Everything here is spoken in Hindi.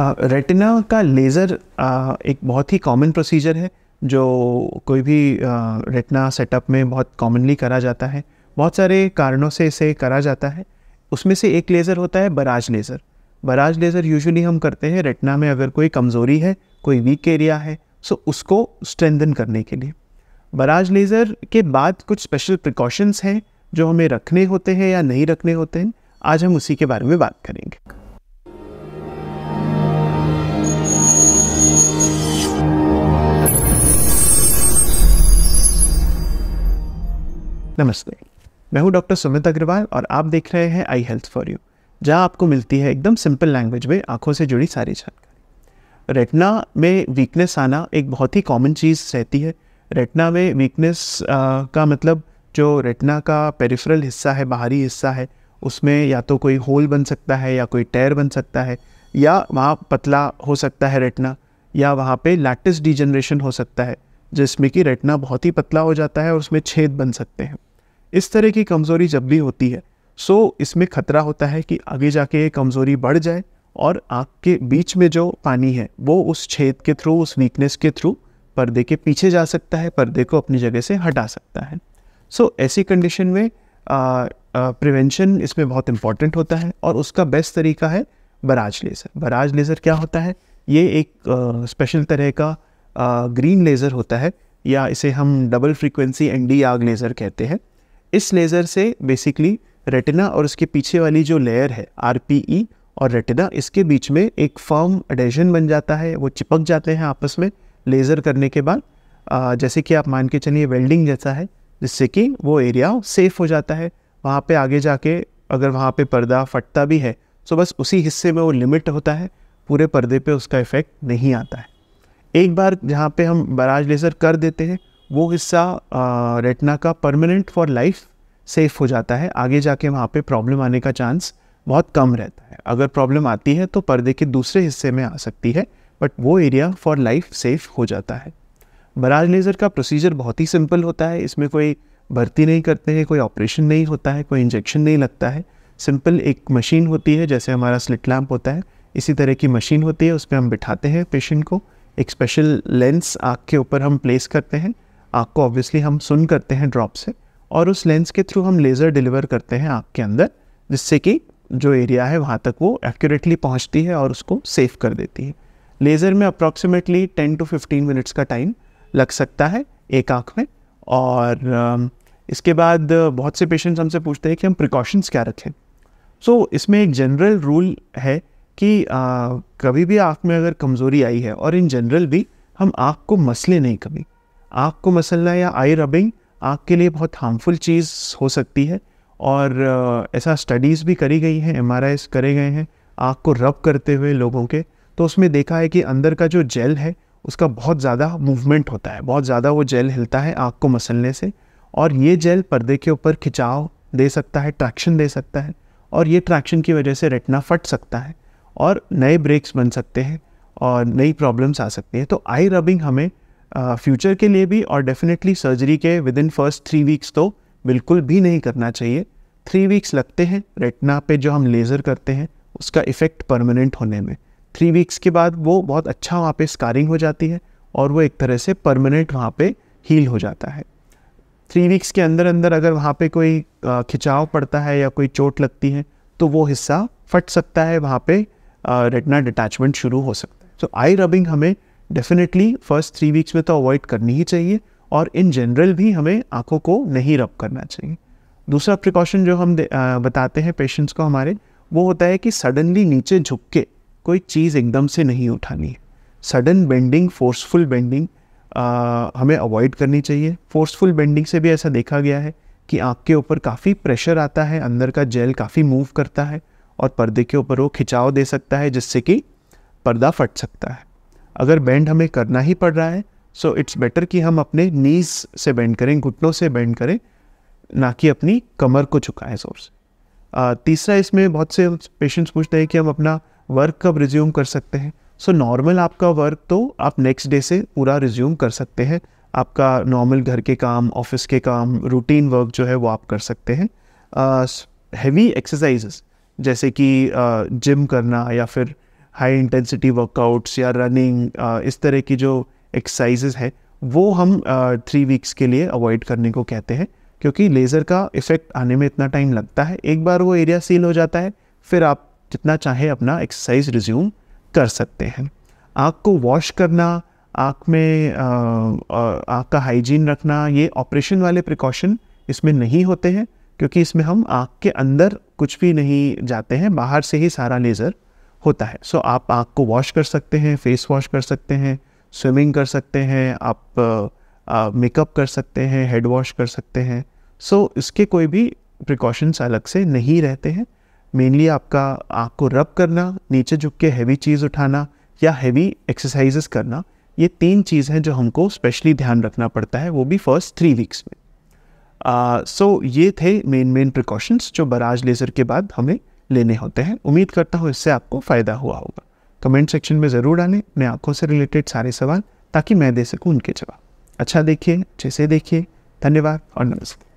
रेटिना का लेज़र एक बहुत ही कॉमन प्रोसीजर है जो कोई भी रेटिना सेटअप में बहुत कॉमनली करा जाता है बहुत सारे कारणों से इसे करा जाता है उसमें से एक लेज़र होता है barrage laser barrage laser usually हम करते हैं रेटिना में अगर कोई कमज़ोरी है कोई वीक एरिया है सो उसको स्ट्रेंदन करने के लिए बराज लेज़र के बाद कुछ स्पेशल प्रिकॉशंस हैं जो हमें रखने होते हैं या नहीं रखने होते हैं आज हम उसी के बारे में बात करेंगे नमस्ते मैं हूं डॉक्टर सुमित अग्रवाल और आप देख रहे हैं आई हेल्थ फॉर यू जहां आपको मिलती है एकदम सिंपल लैंग्वेज में आंखों से जुड़ी सारी जानकारी रेटना में वीकनेस आना एक बहुत ही कॉमन चीज़ रहती है रेटना में वीकनेस का मतलब जो रेटना का पेरिफ्रल हिस्सा है बाहरी हिस्सा है उसमें या तो कोई होल बन सकता है या कोई टैर बन सकता है या वहाँ पतला हो सकता है रेटना या वहाँ पे लैटिस डिजनरेशन हो सकता है जिसमें कि रेटना बहुत ही पतला हो जाता है और उसमें छेद बन सकते हैं इस तरह की कमज़ोरी जब भी होती है सो so, इसमें खतरा होता है कि आगे जाके ये कमज़ोरी बढ़ जाए और आँख के बीच में जो पानी है वो उस छेद के थ्रू उस वीकनेस के थ्रू पर्दे के पीछे जा सकता है पर्दे को अपनी जगह से हटा सकता है सो so, ऐसी कंडीशन में प्रिवेंशन इसमें बहुत इम्पॉर्टेंट होता है और उसका बेस्ट तरीका है बराज लेज़र बराज लेज़र क्या होता है ये एक स्पेशल तरह का ग्रीन लेज़र होता है या इसे हम double frequency ND YAG laser कहते हैं इस लेज़र से बेसिकली रेटिना और उसके पीछे वाली जो लेयर है आर e और रेटिना इसके बीच में एक फॉर्म एडेशन बन जाता है वो चिपक जाते हैं आपस में लेज़र करने के बाद जैसे कि आप मान के चलिए वेल्डिंग जैसा है जिससे कि वो एरिया सेफ़ हो जाता है वहाँ पे आगे जाके अगर वहाँ पे पर्दा फटता भी है तो बस उसी हिस्से में वो लिमिट होता है पूरे पर्दे पे उसका इफ़ेक्ट नहीं आता है एक बार जहाँ पे हम बराज लेज़र कर देते हैं वो हिस्सा रेटना का परमानेंट फॉर लाइफ सेफ हो जाता है आगे जाके वहाँ पे प्रॉब्लम आने का चांस बहुत कम रहता है अगर प्रॉब्लम आती है तो पर्दे के दूसरे हिस्से में आ सकती है बट वो एरिया फॉर लाइफ सेफ हो जाता है बराज लेज़र का प्रोसीजर बहुत ही सिंपल होता है इसमें कोई भर्ती नहीं करते हैं कोई ऑपरेशन नहीं होता है कोई इंजेक्शन नहीं लगता है सिंपल एक मशीन होती है जैसे हमारा स्लिट लैम्प होता है इसी तरह की मशीन होती है उस पर हम बिठाते हैं पेशेंट को एक स्पेशल लेंस आँख के ऊपर हम प्लेस करते हैं आँख को ऑब्वियसली हम सुन करते हैं ड्रॉप से और उस लेंस के थ्रू हम लेज़र डिलीवर करते हैं आँख के अंदर जिससे कि जो एरिया है वहाँ तक वो एक्यूरेटली पहुँचती है और उसको सेफ कर देती है लेज़र में approximately ten to fifteen minutes का टाइम लग सकता है एक आँख में और इसके बाद बहुत से पेशेंट्स हमसे पूछते हैं कि हम प्रिकॉशंस क्या रखें सो so, इसमें एक जनरल रूल है कि आ, कभी भी आँख में अगर कमज़ोरी आई है और इन जनरल भी हम आँख को मसले नहीं कभी आँख को मसलना या आई रबिंग आँख के लिए बहुत हार्मफुल चीज़ हो सकती है और ऐसा स्टडीज़ भी करी गई हैं एम करे गए हैं आँख को रब करते हुए लोगों के तो उसमें देखा है कि अंदर का जो जेल है उसका बहुत ज़्यादा मूवमेंट होता है बहुत ज़्यादा वो जेल हिलता है आँख को मसलने से और ये जेल पर्दे के ऊपर खिंचाव दे सकता है ट्रैक्शन दे सकता है और ये ट्रैक्शन की वजह से रेटना फट सकता है और नए ब्रेक्स बन सकते हैं और नई प्रॉब्लम्स आ सकती हैं तो आई रबिंग हमें फ्यूचर के लिए भी और डेफिनेटली सर्जरी के within first three weeks तो बिल्कुल भी नहीं करना चाहिए थ्री वीक्स लगते हैं रेटना पे जो हम लेज़र करते हैं उसका इफ़ेक्ट परमानेंट होने में थ्री वीक्स के बाद वो बहुत अच्छा वहाँ पे स्कारिंग हो जाती है और वो एक तरह से परमानेंट वहाँ पे हील हो जाता है थ्री वीक्स के अंदर अंदर अगर वहाँ पे कोई खिंचाव पड़ता है या कोई चोट लगती है तो वो हिस्सा फट सकता है वहाँ पे रेटना डिटैचमेंट शुरू हो सकता है सो आई रबिंग हमें डेफिनेटली फर्स्ट थ्री वीक्स में तो अवॉइड करनी ही चाहिए और इन जनरल भी हमें आँखों को नहीं रब करना चाहिए दूसरा प्रिकॉशन जो हम आ, बताते हैं पेशेंट्स को हमारे वो होता है कि सडनली नीचे झुक के कोई चीज़ एकदम से नहीं उठानी है सडन बेंडिंग फोर्सफुल बेंडिंग हमें अवॉइड करनी चाहिए फोर्सफुल बेंडिंग से भी ऐसा देखा गया है कि आँख के ऊपर काफ़ी प्रेशर आता है अंदर का जेल काफ़ी मूव करता है और पर्दे के ऊपर वो खिंचाव दे सकता है जिससे कि पर्दा फट सकता है अगर बेंड हमें करना ही पड़ रहा है सो इट्स बेटर कि हम अपने नीज से बेंड करें घुटनों से बेंड करें ना कि अपनी कमर को झुकाएं जोर से तीसरा इसमें बहुत से पेशेंट्स पूछते हैं कि हम अपना वर्क कब रिज्यूम कर सकते हैं सो so, नॉर्मल आपका वर्क तो आप नेक्स्ट डे से पूरा रिज्यूम कर सकते हैं आपका नॉर्मल घर के काम ऑफिस के काम रूटीन वर्क जो है वो आप कर सकते हैं हैवी uh, एक्सरसाइजेस जैसे कि जिम uh, करना या फिर हाई इंटेंसिटी वर्कआउट्स या रनिंग uh, इस तरह की जो एक्सरसाइजेज है वो हम थ्री uh, वीक्स के लिए अवॉइड करने को कहते हैं क्योंकि लेज़र का इफ़ेक्ट आने में इतना टाइम लगता है एक बार वो एरिया सील हो जाता है फिर आप जितना चाहे अपना एक्सरसाइज रिज्यूम कर सकते हैं आँख को वॉश करना आँख में uh, आँख का हाइजीन रखना ये ऑपरेशन वाले प्रिकॉशन इसमें नहीं होते हैं क्योंकि इसमें हम आँख के अंदर कुछ भी नहीं जाते हैं बाहर से ही सारा लेज़र होता है सो so, आप आँख को वॉश कर सकते हैं फेस वॉश कर सकते हैं स्विमिंग कर सकते हैं आप मेकअप कर सकते हैं हेड वॉश कर सकते हैं सो so, इसके कोई भी प्रिकॉशंस अलग से नहीं रहते हैं मेनली आपका आँख को रब करना नीचे झुक के हैवी चीज़ उठाना या हैवी एक्सरसाइजेस करना ये तीन चीज़ हैं जो हमको स्पेशली ध्यान रखना पड़ता है वो भी फर्स्ट थ्री वीक्स में सो uh, so, ये थे मेन मेन प्रिकॉशंस जो बराज लेज़र के बाद हमें लेने होते हैं उम्मीद करता हूँ इससे आपको फ़ायदा हुआ होगा कमेंट सेक्शन में ज़रूर डालें अपने आँखों से रिलेटेड सारे सवाल ताकि मैं दे सकूँ उनके जवाब अच्छा देखिए अच्छे से देखिए धन्यवाद और नमस्कार